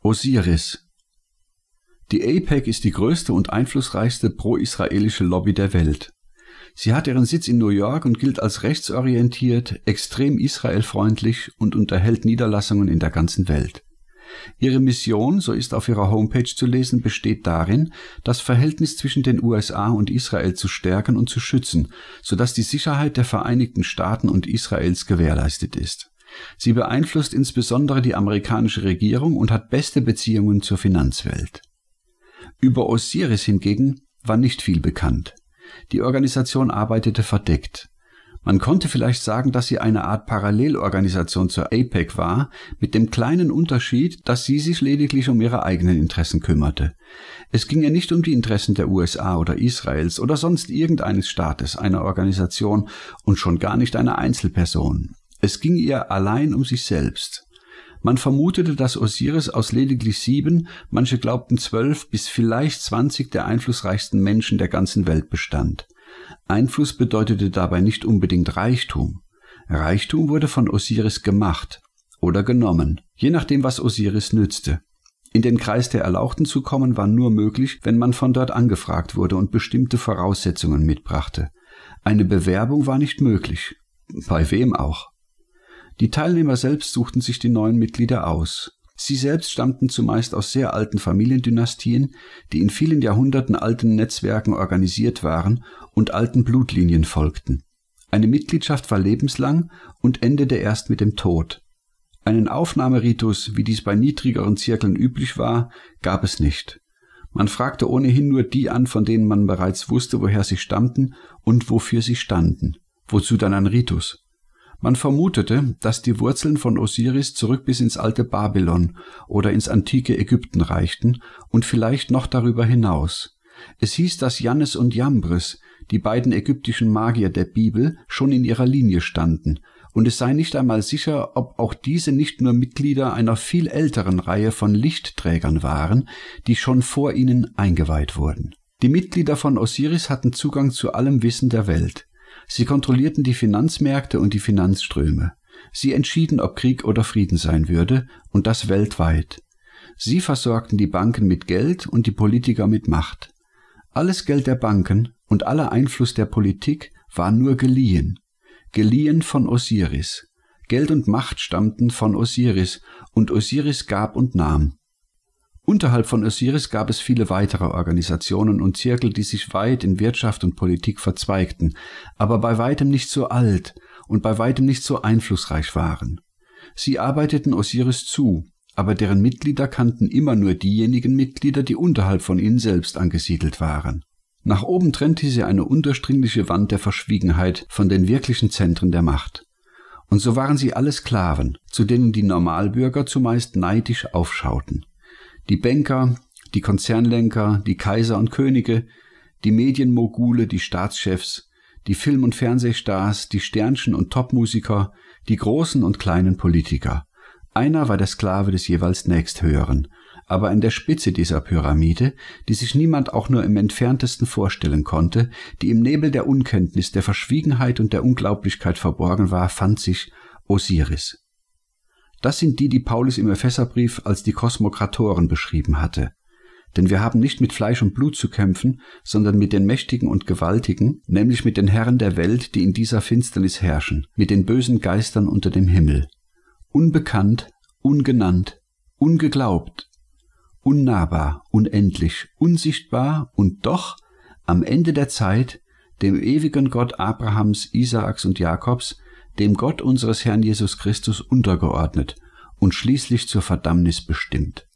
Osiris Die APEC ist die größte und einflussreichste pro-israelische Lobby der Welt. Sie hat ihren Sitz in New York und gilt als rechtsorientiert, extrem israelfreundlich und unterhält Niederlassungen in der ganzen Welt. Ihre Mission, so ist auf ihrer Homepage zu lesen, besteht darin, das Verhältnis zwischen den USA und Israel zu stärken und zu schützen, sodass die Sicherheit der Vereinigten Staaten und Israels gewährleistet ist. Sie beeinflusst insbesondere die amerikanische Regierung und hat beste Beziehungen zur Finanzwelt. Über Osiris hingegen war nicht viel bekannt. Die Organisation arbeitete verdeckt. Man konnte vielleicht sagen, dass sie eine Art Parallelorganisation zur APEC war, mit dem kleinen Unterschied, dass sie sich lediglich um ihre eigenen Interessen kümmerte. Es ging ihr nicht um die Interessen der USA oder Israels oder sonst irgendeines Staates, einer Organisation und schon gar nicht einer Einzelperson. Es ging ihr allein um sich selbst. Man vermutete, dass Osiris aus lediglich sieben, manche glaubten zwölf bis vielleicht zwanzig der einflussreichsten Menschen der ganzen Welt bestand. Einfluss bedeutete dabei nicht unbedingt Reichtum. Reichtum wurde von Osiris gemacht oder genommen, je nachdem, was Osiris nützte. In den Kreis der Erlauchten zu kommen war nur möglich, wenn man von dort angefragt wurde und bestimmte Voraussetzungen mitbrachte. Eine Bewerbung war nicht möglich. Bei wem auch? Die Teilnehmer selbst suchten sich die neuen Mitglieder aus. Sie selbst stammten zumeist aus sehr alten Familiendynastien, die in vielen Jahrhunderten alten Netzwerken organisiert waren und alten Blutlinien folgten. Eine Mitgliedschaft war lebenslang und endete erst mit dem Tod. Einen Aufnahmeritus, wie dies bei niedrigeren Zirkeln üblich war, gab es nicht. Man fragte ohnehin nur die an, von denen man bereits wusste, woher sie stammten und wofür sie standen. Wozu dann ein Ritus? Man vermutete, dass die Wurzeln von Osiris zurück bis ins alte Babylon oder ins antike Ägypten reichten und vielleicht noch darüber hinaus. Es hieß, dass Jannes und Jambres, die beiden ägyptischen Magier der Bibel, schon in ihrer Linie standen, und es sei nicht einmal sicher, ob auch diese nicht nur Mitglieder einer viel älteren Reihe von Lichtträgern waren, die schon vor ihnen eingeweiht wurden. Die Mitglieder von Osiris hatten Zugang zu allem Wissen der Welt. Sie kontrollierten die Finanzmärkte und die Finanzströme. Sie entschieden, ob Krieg oder Frieden sein würde, und das weltweit. Sie versorgten die Banken mit Geld und die Politiker mit Macht. Alles Geld der Banken und aller Einfluss der Politik war nur geliehen. Geliehen von Osiris. Geld und Macht stammten von Osiris, und Osiris gab und nahm. Unterhalb von Osiris gab es viele weitere Organisationen und Zirkel, die sich weit in Wirtschaft und Politik verzweigten, aber bei weitem nicht so alt und bei weitem nicht so einflussreich waren. Sie arbeiteten Osiris zu, aber deren Mitglieder kannten immer nur diejenigen Mitglieder, die unterhalb von ihnen selbst angesiedelt waren. Nach oben trennte sie eine unterstringliche Wand der Verschwiegenheit von den wirklichen Zentren der Macht. Und so waren sie alle Sklaven, zu denen die Normalbürger zumeist neidisch aufschauten. Die Banker, die Konzernlenker, die Kaiser und Könige, die Medienmogule, die Staatschefs, die Film- und Fernsehstars, die Sternchen und Topmusiker, die großen und kleinen Politiker. Einer war der Sklave des jeweils nächsthöheren, aber an der Spitze dieser Pyramide, die sich niemand auch nur im entferntesten vorstellen konnte, die im Nebel der Unkenntnis, der Verschwiegenheit und der Unglaublichkeit verborgen war, fand sich Osiris. Das sind die, die Paulus im Epheserbrief als die Kosmokratoren beschrieben hatte. Denn wir haben nicht mit Fleisch und Blut zu kämpfen, sondern mit den Mächtigen und Gewaltigen, nämlich mit den Herren der Welt, die in dieser Finsternis herrschen, mit den bösen Geistern unter dem Himmel. Unbekannt, ungenannt, ungeglaubt, unnahbar, unendlich, unsichtbar und doch am Ende der Zeit dem ewigen Gott Abrahams, Isaaks und Jakobs, dem Gott unseres Herrn Jesus Christus untergeordnet und schließlich zur Verdammnis bestimmt.